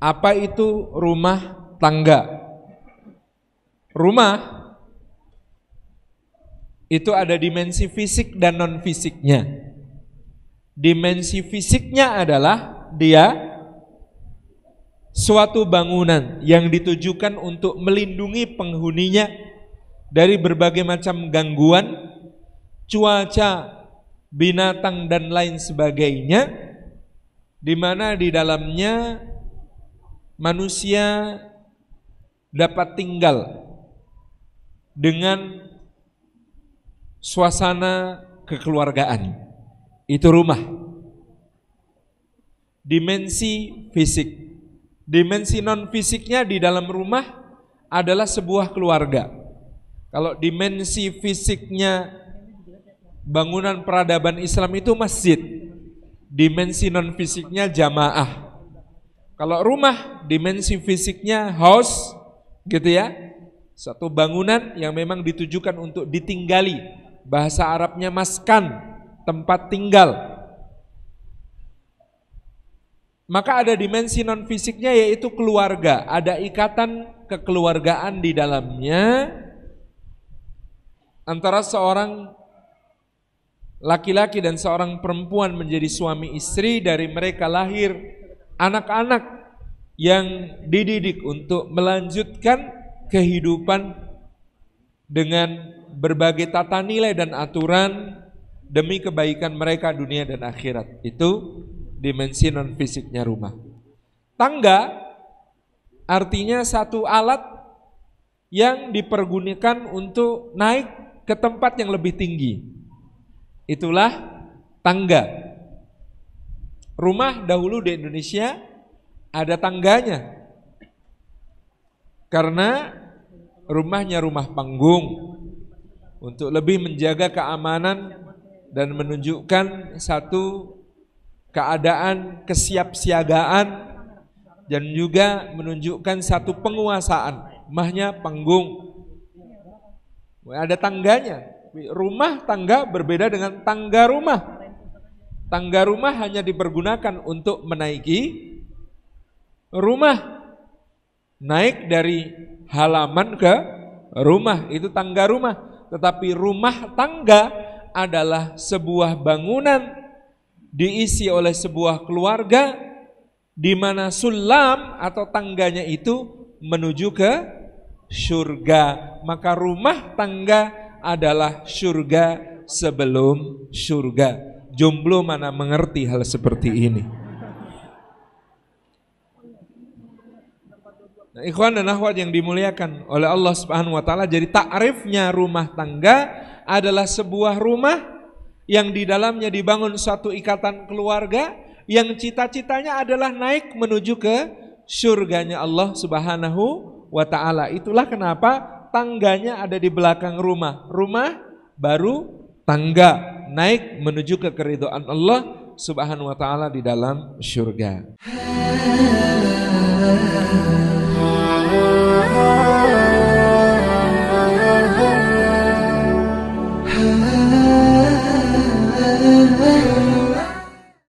Apa itu rumah tangga? Rumah itu ada dimensi fisik dan non fisiknya. Dimensi fisiknya adalah dia suatu bangunan yang ditujukan untuk melindungi penghuninya dari berbagai macam gangguan, cuaca, binatang dan lain sebagainya di mana di dalamnya manusia dapat tinggal dengan suasana kekeluargaan. Itu rumah. Dimensi fisik. Dimensi non fisiknya di dalam rumah adalah sebuah keluarga. Kalau dimensi fisiknya bangunan peradaban Islam itu masjid. Dimensi non fisiknya jamaah. Kalau rumah dimensi fisiknya house gitu ya. Satu bangunan yang memang ditujukan untuk ditinggali. Bahasa Arabnya maskan, tempat tinggal. Maka ada dimensi non fisiknya yaitu keluarga, ada ikatan kekeluargaan di dalamnya antara seorang laki-laki dan seorang perempuan menjadi suami istri dari mereka lahir anak-anak yang dididik untuk melanjutkan kehidupan dengan berbagai tata nilai dan aturan demi kebaikan mereka dunia dan akhirat. Itu dimensi non fisiknya rumah. Tangga artinya satu alat yang dipergunakan untuk naik ke tempat yang lebih tinggi. Itulah tangga. Rumah dahulu di Indonesia ada tangganya. Karena rumahnya rumah panggung untuk lebih menjaga keamanan dan menunjukkan satu keadaan kesiapsiagaan dan juga menunjukkan satu penguasaan mahnya panggung ada tangganya rumah tangga berbeda dengan tangga rumah Tangga rumah hanya dipergunakan untuk menaiki rumah. Naik dari halaman ke rumah, itu tangga rumah. Tetapi rumah tangga adalah sebuah bangunan diisi oleh sebuah keluarga di mana sulam atau tangganya itu menuju ke surga. Maka rumah tangga adalah surga sebelum surga. Jomblo mana mengerti hal seperti ini. Nah, ikhwan dan akhwat yang dimuliakan oleh Allah Subhanahu wa taala, jadi takrifnya rumah tangga adalah sebuah rumah yang di dalamnya dibangun satu ikatan keluarga yang cita-citanya adalah naik menuju ke surganya Allah Subhanahu wa taala. Itulah kenapa tangganya ada di belakang rumah. Rumah baru tangga naik menuju ke keridhaan Allah Subhanahu wa taala di dalam syurga.